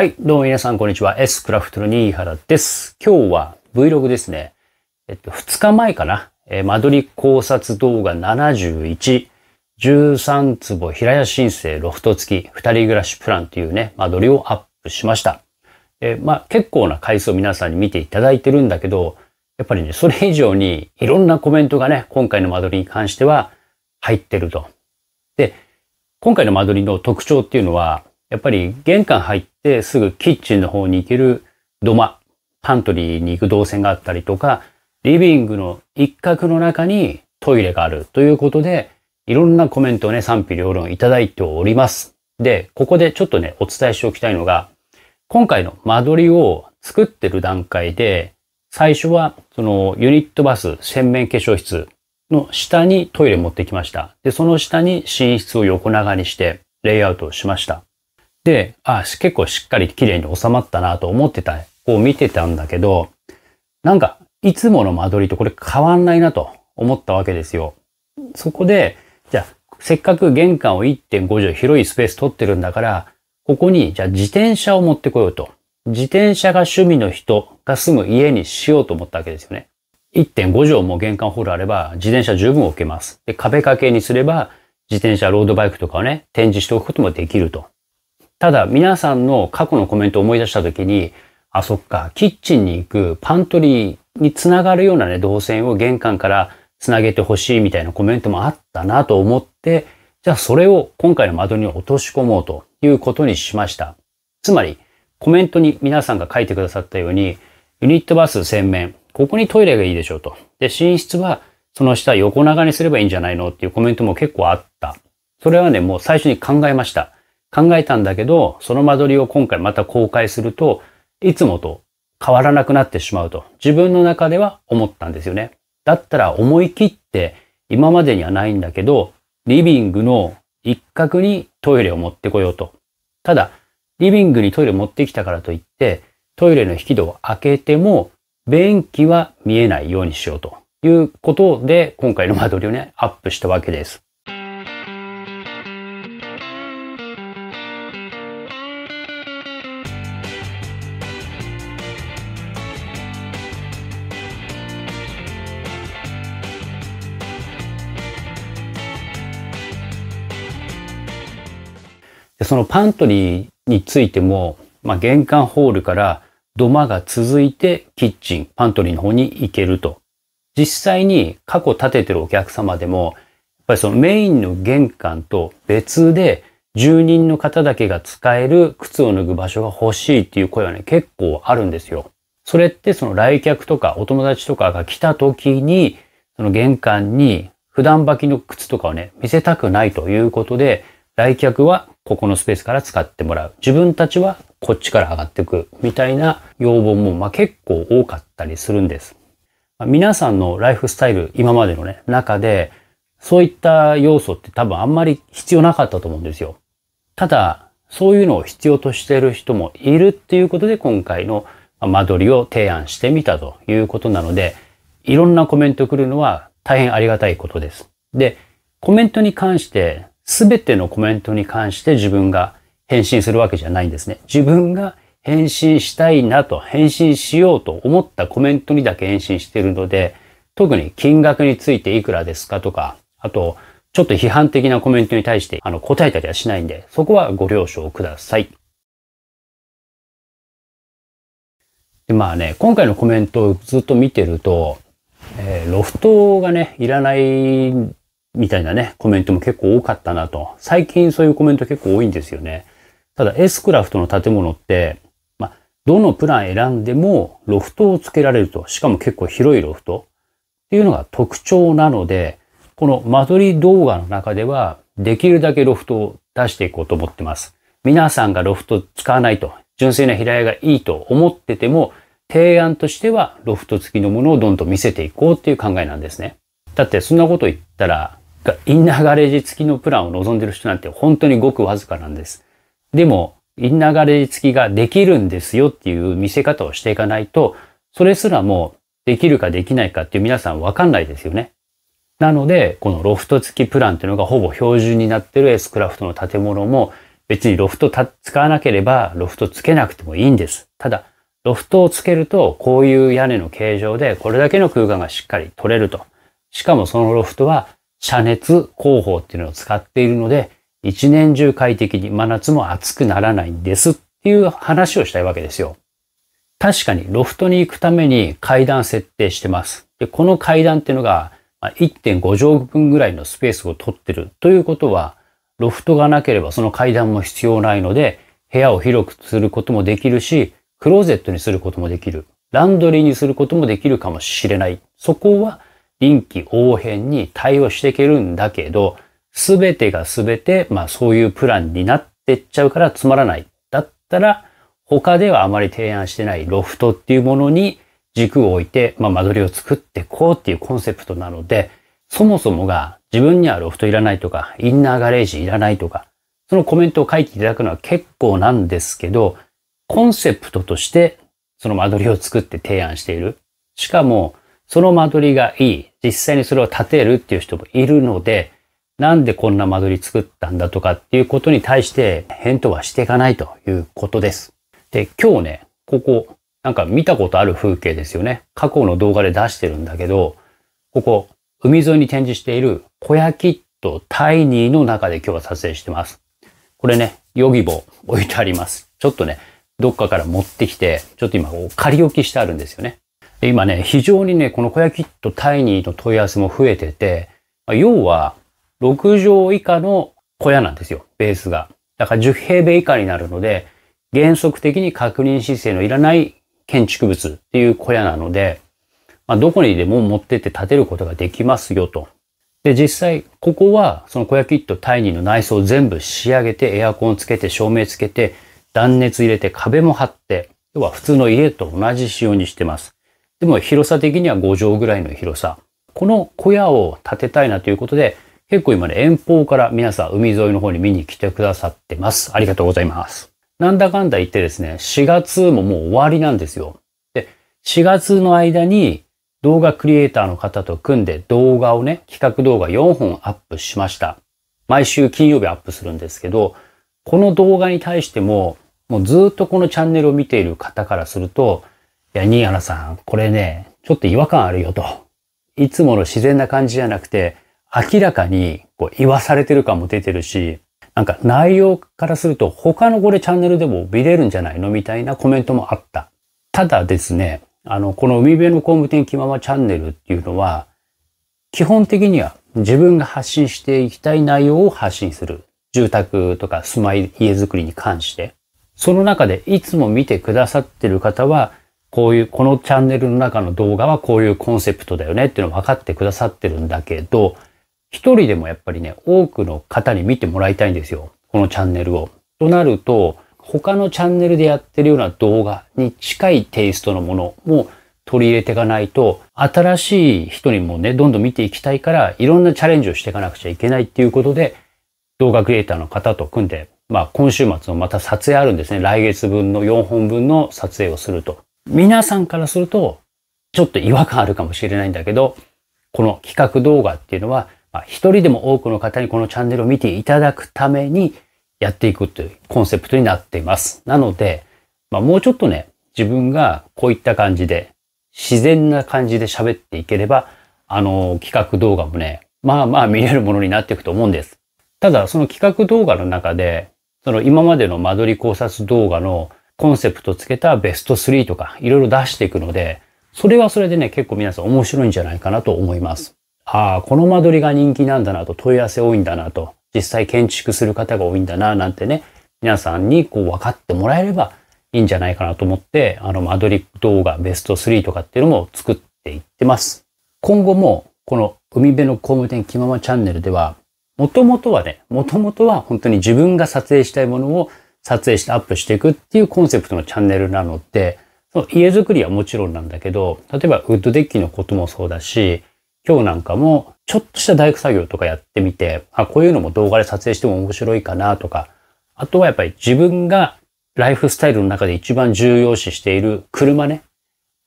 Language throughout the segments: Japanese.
はい、どうも皆さん、こんにちは。S クラフトの新原です。今日は Vlog ですね。えっと、2日前かな。えー、間取り考察動画71、13坪平屋申請ロフト付き、2人暮らしプランというね、間取りをアップしました。えー、まあ、結構な回数を皆さんに見ていただいてるんだけど、やっぱりね、それ以上にいろんなコメントがね、今回の間取りに関しては入ってると。で、今回の間取りの特徴っていうのは、やっぱり玄関入ってすぐキッチンの方に行ける土間、パントリーに行く動線があったりとか、リビングの一角の中にトイレがあるということで、いろんなコメントをね、賛否両論いただいております。で、ここでちょっとね、お伝えしておきたいのが、今回の間取りを作ってる段階で、最初はそのユニットバス洗面化粧室の下にトイレ持ってきました。で、その下に寝室を横長にしてレイアウトしました。で、、あ、結構しっかり綺麗に収まったなと思ってた、こう見てたんだけど、なんか、いつもの間取りとこれ変わんないなと思ったわけですよ。そこで、じゃあ、せっかく玄関を1.5畳広いスペース取ってるんだから、ここに、じゃあ自転車を持ってこようと。自転車が趣味の人が住む家にしようと思ったわけですよね。1.5畳も玄関ホールあれば、自転車十分置けます。で、壁掛けにすれば、自転車、ロードバイクとかをね、展示しておくこともできると。ただ皆さんの過去のコメントを思い出した時に、あ、そっか、キッチンに行く、パントリーにつながるようなね、動線を玄関からつなげてほしいみたいなコメントもあったなと思って、じゃあそれを今回の窓に落とし込もうということにしました。つまり、コメントに皆さんが書いてくださったように、ユニットバス洗面、ここにトイレがいいでしょうと。で、寝室はその下横長にすればいいんじゃないのっていうコメントも結構あった。それはね、もう最初に考えました。考えたんだけど、その間取りを今回また公開すると、いつもと変わらなくなってしまうと自分の中では思ったんですよね。だったら思い切って今までにはないんだけど、リビングの一角にトイレを持ってこようと。ただ、リビングにトイレ持ってきたからといって、トイレの引き戸を開けても、便器は見えないようにしようということで、今回の間取りをね、アップしたわけです。でそのパントリーについても、まあ、玄関ホールから土間が続いてキッチン、パントリーの方に行けると。実際に過去建ててるお客様でも、やっぱりそのメインの玄関と別で住人の方だけが使える靴を脱ぐ場所が欲しいっていう声はね、結構あるんですよ。それってその来客とかお友達とかが来た時に、その玄関に普段履きの靴とかをね、見せたくないということで、来客はここのスペースから使ってもらう。自分たちはこっちから上がっていく。みたいな要望も、まあ、結構多かったりするんです。まあ、皆さんのライフスタイル、今までのね、中で、そういった要素って多分あんまり必要なかったと思うんですよ。ただ、そういうのを必要としている人もいるっていうことで今回の間取りを提案してみたということなので、いろんなコメント来るのは大変ありがたいことです。で、コメントに関して全てのコメントに関して自分が返信するわけじゃないんですね。自分が返信したいなと、返信しようと思ったコメントにだけ返信しているので、特に金額についていくらですかとか、あと、ちょっと批判的なコメントに対してあの答えたりはしないんで、そこはご了承ください。で、まあね、今回のコメントをずっと見てると、えー、ロフトがね、いらないみたいなね、コメントも結構多かったなと。最近そういうコメント結構多いんですよね。ただ S クラフトの建物って、まどのプラン選んでもロフトを付けられると。しかも結構広いロフトっていうのが特徴なので、この間取り動画の中ではできるだけロフトを出していこうと思ってます。皆さんがロフト使わないと、純粋な平屋がいいと思ってても、提案としてはロフト付きのものをどんどん見せていこうっていう考えなんですね。だってそんなこと言ったらインナーガレージ付きのプランを望んでる人なんて本当にごくわずかなんです。でも、インナーガレージ付きができるんですよっていう見せ方をしていかないと、それすらもうできるかできないかっていう皆さんわかんないですよね。なので、このロフト付きプランっていうのがほぼ標準になってるエスクラフトの建物も、別にロフト使わなければロフトつけなくてもいいんです。ただ、ロフトをつけると、こういう屋根の形状でこれだけの空間がしっかり取れると。しかもそのロフトは遮熱工法っていうのを使っているので、一年中快適に真夏も暑くならないんですっていう話をしたいわけですよ。確かにロフトに行くために階段設定してます。でこの階段っていうのが1.5畳分ぐらいのスペースを取ってるということは、ロフトがなければその階段も必要ないので、部屋を広くすることもできるし、クローゼットにすることもできる。ランドリーにすることもできるかもしれない。そこは臨機応変に対応していけるんだけど、すべてがすべて、まあそういうプランになってっちゃうからつまらない。だったら、他ではあまり提案してないロフトっていうものに軸を置いて、まあ間取りを作ってこうっていうコンセプトなので、そもそもが自分にはロフトいらないとか、インナーガレージいらないとか、そのコメントを書いていただくのは結構なんですけど、コンセプトとしてその間取りを作って提案している。しかも、その間取りがいい、実際にそれを建てるっていう人もいるので、なんでこんな間取り作ったんだとかっていうことに対して返答はしていかないということです。で、今日ね、ここ、なんか見たことある風景ですよね。過去の動画で出してるんだけど、ここ、海沿いに展示している小屋キットタイニーの中で今日は撮影してます。これね、ヨギボ置いてあります。ちょっとね、どっかから持ってきて、ちょっと今仮置きしてあるんですよね。で今ね、非常にね、この小屋キットタイニーの問い合わせも増えてて、ま要は6畳以下の小屋なんですよ、ベースが。だから10平米以下になるので、原則的に確認申請のいらない建築物っていう小屋なので、まあ、どこにでも持ってって建てることができますよと。で、実際、ここは、その小屋キットタイニーの内装を全部仕上げて、エアコンつけて、照明つけて、断熱入れて、壁も張って、要は普通の家と同じ仕様にしてます。でも広さ的には5畳ぐらいの広さ。この小屋を建てたいなということで、結構今ね、遠方から皆さん海沿いの方に見に来てくださってます。ありがとうございます。なんだかんだ言ってですね、4月ももう終わりなんですよ。で、4月の間に動画クリエイターの方と組んで動画をね、企画動画4本アップしました。毎週金曜日アップするんですけど、この動画に対しても、もうずっとこのチャンネルを見ている方からすると、いや、新原さん、これね、ちょっと違和感あるよと。いつもの自然な感じじゃなくて、明らかにこう言わされてる感も出てるし、なんか内容からすると他のこれチャンネルでも見れるんじゃないのみたいなコメントもあった。ただですね、あの、この海辺の工務店気ままチャンネルっていうのは、基本的には自分が発信していきたい内容を発信する。住宅とか住まい、家づくりに関して。その中でいつも見てくださってる方は、こういう、このチャンネルの中の動画はこういうコンセプトだよねっていうの分かってくださってるんだけど、一人でもやっぱりね、多くの方に見てもらいたいんですよ。このチャンネルを。となると、他のチャンネルでやってるような動画に近いテイストのものも取り入れていかないと、新しい人にもね、どんどん見ていきたいから、いろんなチャレンジをしていかなくちゃいけないっていうことで、動画クリエイターの方と組んで、まあ今週末のまた撮影あるんですね。来月分の4本分の撮影をすると。皆さんからすると、ちょっと違和感あるかもしれないんだけど、この企画動画っていうのは、まあ、一人でも多くの方にこのチャンネルを見ていただくためにやっていくというコンセプトになっています。なので、まあ、もうちょっとね、自分がこういった感じで、自然な感じで喋っていければ、あの、企画動画もね、まあまあ見れるものになっていくと思うんです。ただ、その企画動画の中で、その今までの間取り考察動画のコンセプトつけたベスト3とかいろいろ出していくので、それはそれでね、結構皆さん面白いんじゃないかなと思います。ああ、この間取りが人気なんだなと、問い合わせ多いんだなと、実際建築する方が多いんだななんてね、皆さんにこう分かってもらえればいいんじゃないかなと思って、あの間取り動画ベスト3とかっていうのも作っていってます。今後もこの海辺の工務店気ままチャンネルでは、もともとはね、もともとは本当に自分が撮影したいものを撮影してアップしていくっていうコンセプトのチャンネルなので、その家づくりはもちろんなんだけど、例えばウッドデッキのこともそうだし、今日なんかもちょっとした大工作業とかやってみて、あ、こういうのも動画で撮影しても面白いかなとか、あとはやっぱり自分がライフスタイルの中で一番重要視している車ね。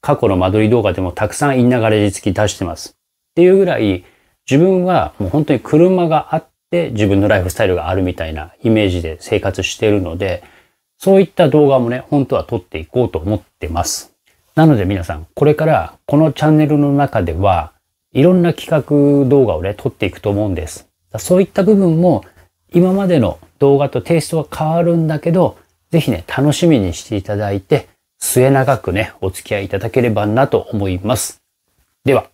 過去の間取り動画でもたくさんインナガレージ付き出してます。っていうぐらい、自分はもう本当に車があっで自分のライフスタイルがあるみたいなイメージで生活しているので、そういった動画もね、本当は撮っていこうと思ってます。なので皆さん、これからこのチャンネルの中では、いろんな企画動画をね、撮っていくと思うんです。そういった部分も、今までの動画とテイストは変わるんだけど、ぜひね、楽しみにしていただいて、末長くね、お付き合いいただければなと思います。では。